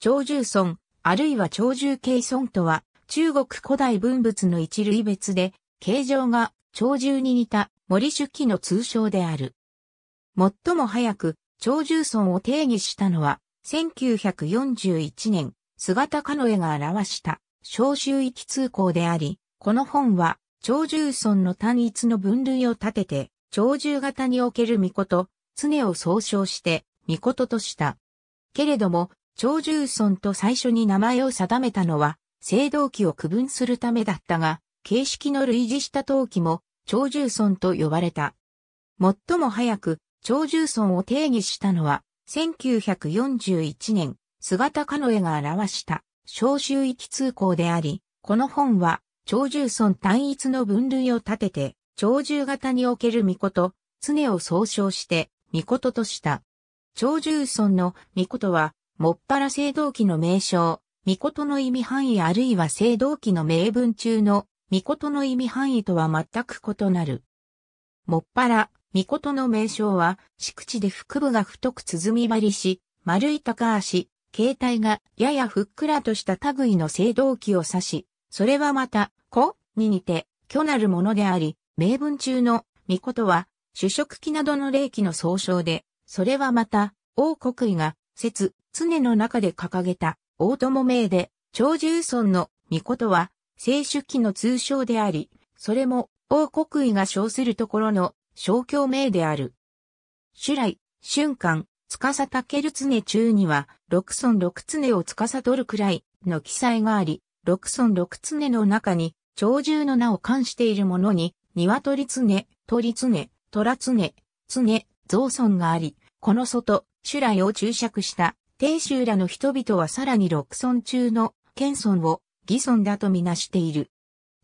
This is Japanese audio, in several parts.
長寿村、あるいは長寿系村とは、中国古代文物の一類別で、形状が長寿に似た森出記の通称である。最も早く長寿村を定義したのは1941年姿かの絵が表した小州域通行であり、この本は長寿村の単一の分類を立てて長寿型における巫女と常を総称して巫女とした。けれども長寿村と最初に名前を定めたのは、青銅器を区分するためだったが、形式の類似した陶器も、長寿村と呼ばれた。最も早く、長寿村を定義したのは、1941年、姿かの絵が表した、小州域通行であり、この本は、長寿村単一の分類を立てて、長寿型における御事、常を総称して、御事とした。長寿村の御事は、もっぱら青銅器の名称、御事の意味範囲あるいは青銅器の名文中の御事の意味範囲とは全く異なる。もっぱら、御事の名称は、敷地で腹部が太く鼓張りし、丸い高足、形態がややふっくらとした類の青銅器を指し、それはまた、子に似て、虚なるものであり、名文中の御事は、主食器などの霊器の総称で、それはまた、王国位が、説、常の中で掲げた大友名で長寿村の御事は聖書記の通称であり、それも王国威が称するところの小教名である。主来、瞬間、司たける常中には、六村六常を司るくらいの記載があり、六村六常の中に、鳥獣の名を冠しているものに、鶏常、鳥常、虎常、常、造村があり、この外、主来を注釈した鄭州らの人々はさらに六村中の謙村を義村だとみなしている。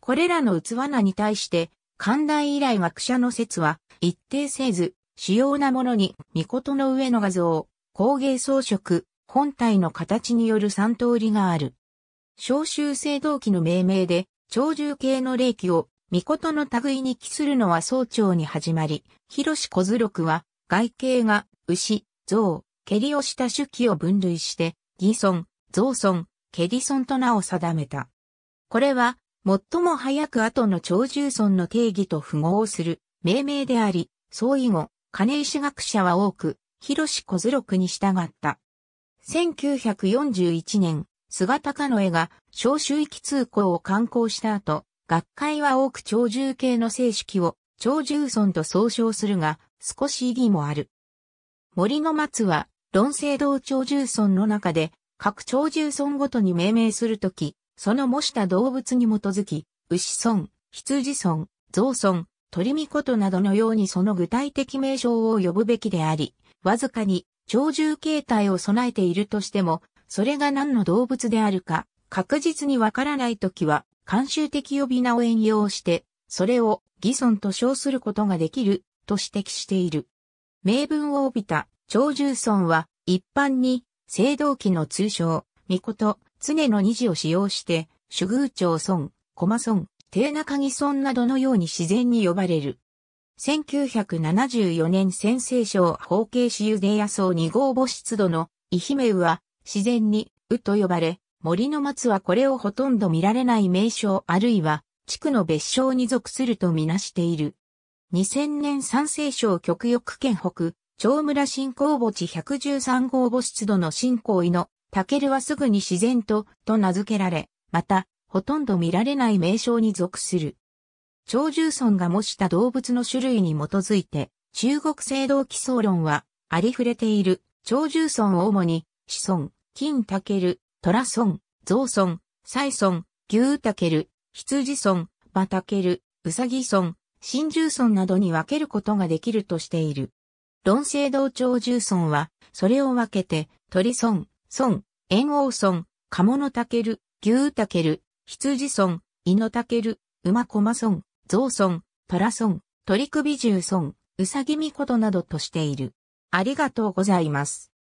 これらの器名に対して、寛大以来学者の説は一定せず、主要なものに、御事の上の画像、工芸装飾、本体の形による三通りがある。召集制動機の命名で、長寿系の霊気を、御事の類に帰するのは総長に始まり、広志小図録は、外形が、牛、象、ケリをした手記を分類して、ギソン、ゾウソン、ケリソンと名を定めた。これは、最も早く後の超重村の定義と符合する命名であり、総以後、金石学者は多く、広志小図録に従った。1941年、菅高野絵が小周域通行を刊行した後、学会は多く超重系の正式を超重村と総称するが、少し意義もある。森の松は論性道鳥重村の中で、各超重村ごとに命名するとき、その模した動物に基づき、牛村、羊村、象村、鳥こ事などのようにその具体的名称を呼ぶべきであり、わずかに鳥獣形態を備えているとしても、それが何の動物であるか、確実にわからないときは、慣習的呼び名を援用して、それを偽村と称することができると指摘している。名分を帯びた長寿村は一般に青銅器の通称、御事、常の二字を使用して、主宮町村、駒村、低中木村などのように自然に呼ばれる。1974年先生省法慶市ユで野草二号母出土のイヒメは自然にうと呼ばれ、森の松はこれをほとんど見られない名称あるいは地区の別称に属するとみなしている。2000年三聖省極翼県北、長村新仰墓地113号墓室土の新仰。位の、タケルはすぐに自然と、と名付けられ、また、ほとんど見られない名称に属する。長寿村が模した動物の種類に基づいて、中国制度基礎論は、ありふれている、長寿村を主に、子孫、金タケル、虎村、象村、蔡村、牛タケル、羊村、馬タケル、うさぎ村、新獣村などに分けることができるとしている。論ンセー重尊は、それを分けて、鳥尊、尊、炎王尊、鴨のたける、牛たける、羊村、犬たける、馬駒尊、象尊、虎尊、鳥首重尊、うさぎみことなどとしている。ありがとうございます。